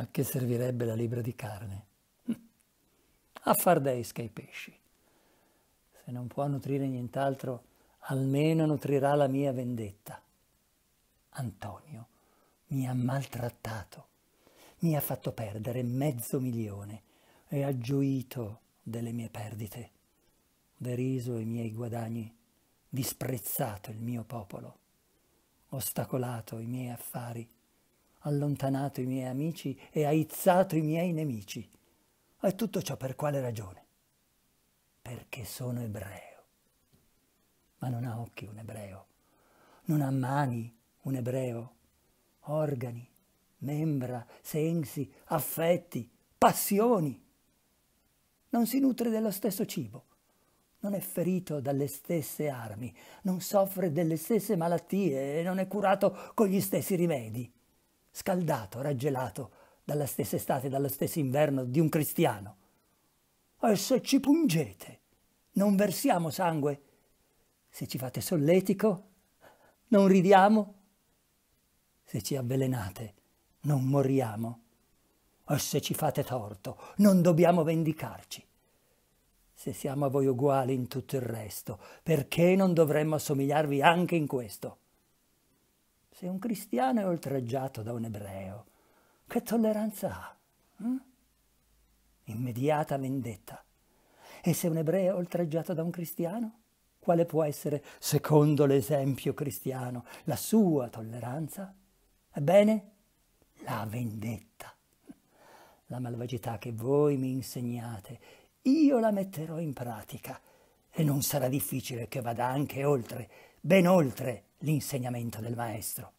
A che servirebbe la libra di carne? A far da esca ai pesci. Se non può nutrire nient'altro, almeno nutrirà la mia vendetta. Antonio mi ha maltrattato, mi ha fatto perdere mezzo milione e ha gioito delle mie perdite, deriso i miei guadagni, disprezzato il mio popolo, ostacolato i miei affari allontanato i miei amici e aizzato i miei nemici. E tutto ciò per quale ragione? Perché sono ebreo. Ma non ha occhi un ebreo, non ha mani un ebreo, organi, membra, sensi, affetti, passioni. Non si nutre dello stesso cibo, non è ferito dalle stesse armi, non soffre delle stesse malattie e non è curato con gli stessi rimedi scaldato, raggelato dalla stessa estate, dallo stesso inverno di un cristiano. E oh, se ci pungete, non versiamo sangue. Se ci fate solletico, non ridiamo. Se ci avvelenate, non moriamo. E oh, se ci fate torto, non dobbiamo vendicarci. Se siamo a voi uguali in tutto il resto, perché non dovremmo assomigliarvi anche in questo? Se un cristiano è oltraggiato da un ebreo, che tolleranza ha? Hm? Immediata vendetta. E se un ebreo è oltraggiato da un cristiano, quale può essere, secondo l'esempio cristiano, la sua tolleranza? Ebbene, la vendetta. La malvagità che voi mi insegnate, io la metterò in pratica e non sarà difficile che vada anche oltre, ben oltre l'insegnamento del maestro.